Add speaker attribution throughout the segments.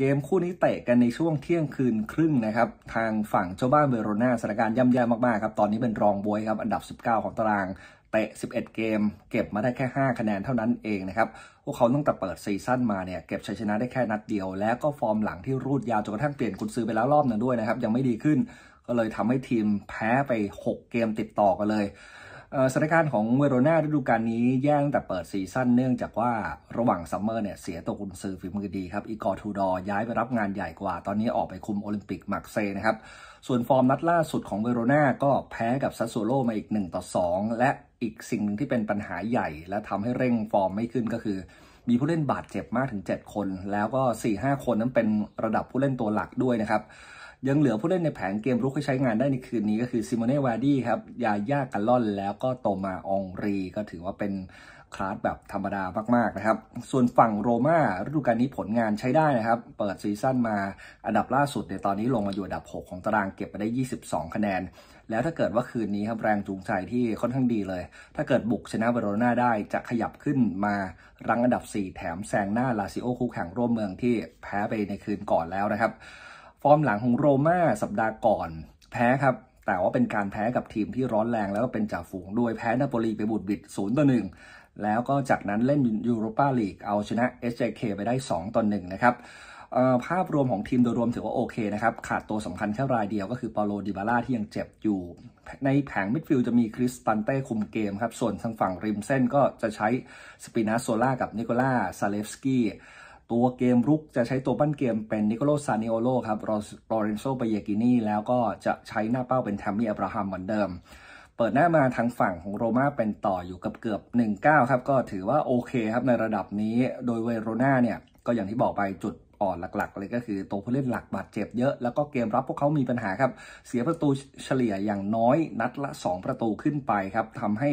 Speaker 1: เกมคู่นี้เตะกันในช่วงเที่ยงคืนครึ่งนะครับ ทางฝั่งเจ้าบ้านเวโรนาสถานการณ์ย่ำแย่มากๆครับ ตอนนี้เป็นรองบวยครับ อันดับ 19 ของตารางเตะ11 เกม เก็บมาได้แค่ 5 คะแนนเท่านั้นเองนะครับพวกเขาตั้งแต่เปิดซีซั่นมาเนี่ย เก็บชัยชนะได้แค่นัดเดียวแล้วก็ฟอร์มหลังที่รูดยาวจนกระทั่งเปลี่ยนกุญซือไปแล้วรอบหนึ่งด้วยนะครับยังไม่ดีขึ้น ก็เลยทำให้ทีมแพ้ไป6เกมติดต่อกันเลยสถานการณ์ของเวโรนาฤดูกาลนี้แย่ตั้งแต่เปิดซีซั่นเนื่องจากว่าระหว่างซัมเมอร์เนี่ย เสียตัวกุนซือฝีมือดีครับอีกอร์ทูดอ ย้ายไปรับงานใหญ่กว่า ตอนนี้ออกไปคุมโอลิมปิกมักเซนะครับ ส่วนฟอร์มนัดล่าสุดของเวโรนาก็แพ้กับซัสโซโลมาอีก1ต่อ2และอีกสิ่งหนึ่งที่เป็นปัญหาใหญ่ และทำให้เร่งฟอร์มไม่ขึ้นก็คือ มีผู้เล่นบาดเจ็บมากถึง7คน แล้วก็4-5คนนั้นเป็นระดับผู้เล่นตัวหลักด้วยนะครับยังเหลือผู้เล่นในแผนเกมรุกให้ใช้งานได้ในคืนนี้ก็คือ ซิโมเน่วาดี้ครับ ยาย่ากัลลอน แล้วก็โตมาองรี ก็ถือว่าเป็นคลาสแบบธรรมดามากๆนะครับ ส่วนฝั่งโรม่าฤดูกาลนี้ผลงานใช้ได้นะครับ เปิดซีซั่นมาอันดับล่าสุดในตอนนี้ลงมาอยู่อันดับ 6 ของตารางเก็บไปได้ 22 คะแนน แล้วถ้าเกิดว่าคืนนี้ครับแรงจูงใจที่ค่อนข้างดีเลย ถ้าเกิดบุกชนะบาโรนาได้จะขยับขึ้นมารังอันดับ4แถมแซงหน้าลาซิโอคู่แข่งร่วมเมืองที่แพ้ไปในคืนก่อนแล้วนะครับอร์มหลังของโรม่าสัปดาห์ก่อนแพ้ครับ แต่ว่าเป็นการแพ้กับทีมที่ร้อนแรงแล้วก็เป็นจ่าฝูงด้วย แพ้นาโปลีไปบุดบิดศูนย์ต่อหนึ่ง แล้วก็จากนั้นเล่นยูโรปาลีกเอาชนะ SJK ไปได้2ต่อหนึ่งนะครับภาพรวมของทีมโดยรวมถือว่าโอเคนะครับ ขาดตัวสำคัญแค่รายเดียวก็คือปาโลดิบาร่าที่ยังเจ็บอยู่ ในแผงมิดฟิลด์จะมีคริสตันเต้คุมเกมครับ ส่วนทางฝั่งริมเส้นก็จะใช้สปินาโซล่ากับนิโคล่าซาเลฟสกี้ตัวเกมรุกจะใช้ตัวปั้นเกมเป็นนิโคลซานิโอโลครับรอเรนโซเบเยกินีแล้วก็จะใช้หน้าเป้าเป็นแทมมี่อับราฮัมเหมือนเดิม เปิดหน้ามาทางฝั่งของโรม่าเป็นต่ออยู่กับเกือบ 1-9ครับก็ถือว่าโอเคครับ ในระดับนี้โดยเวโรนาเนี่ย ก็อย่างที่บอกไปจุดอ่อนหลักๆเลยก็คือตัวผู้เล่นหลักบาดเจ็บเยอะแล้วก็เกมรับพวกเขามีปัญหาครับ เสียประตูเฉลี่ยอย่างน้อย นัดละ2 ประตูขึ้นไปครับทำให้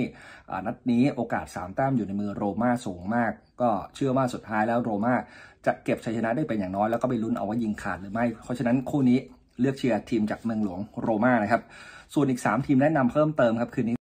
Speaker 1: นัดนี้โอกาส3แต้มอยู่ในมือโรม่าสูงมาก ก็เชื่อว่าสุดท้ายแล้วโรม่าจะเก็บชัยชนะได้เป็นอย่างน้อยแล้วก็ไปลุ้นเอาว่ายิงขาดหรือไม่ เพราะฉะนั้นคู่นี้เลือกเชียร์ทีมจากเมืองหลวงโรม่านะครับส่วนอีก3ทีมแนะนำเพิ่มเติมครับคืนนี้